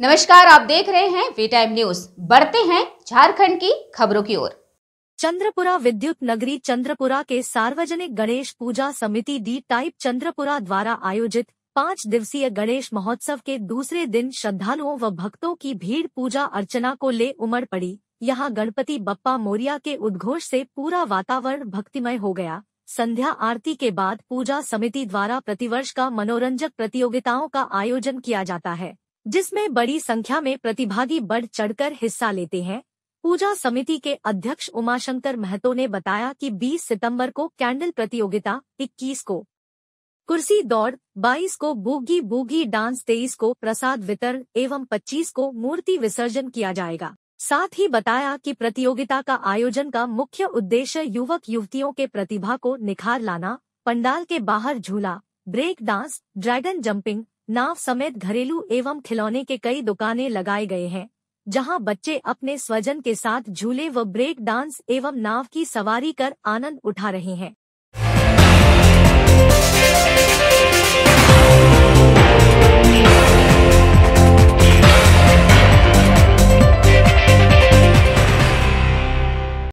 नमस्कार आप देख रहे हैं वी टाइम न्यूज बढ़ते हैं झारखंड की खबरों की ओर चंद्रपुरा विद्युत नगरी चंद्रपुरा के सार्वजनिक गणेश पूजा समिति डी टाइप चंद्रपुरा द्वारा आयोजित पाँच दिवसीय गणेश महोत्सव के दूसरे दिन श्रद्धालुओं व भक्तों की भीड़ पूजा अर्चना को ले उमड़ पड़ी यहाँ गणपति बप्पा मोरिया के उद्घोष से पूरा वातावरण भक्तिमय हो गया संध्या आरती के बाद पूजा समिति द्वारा प्रतिवर्ष का मनोरंजक प्रतियोगिताओं का आयोजन किया जाता है जिसमें बड़ी संख्या में प्रतिभागी बढ़ चढ़कर हिस्सा लेते हैं पूजा समिति के अध्यक्ष उमाशंकर महतो ने बताया कि 20 सितंबर को कैंडल प्रतियोगिता 21 को कुर्सी दौड़ 22 को बूगी बूगी डांस 23 को प्रसाद वितरण एवं 25 को मूर्ति विसर्जन किया जाएगा साथ ही बताया कि प्रतियोगिता का आयोजन का मुख्य उद्देश्य युवक युवतियों के प्रतिभा को निखार लाना पंडाल के बाहर झूला ब्रेक डांस ड्रैगन जंपिंग नाव समेत घरेलू एवं खिलौने के कई दुकानें लगाए गए हैं जहां बच्चे अपने स्वजन के साथ झूले व ब्रेक डांस एवं नाव की सवारी कर आनंद उठा रहे हैं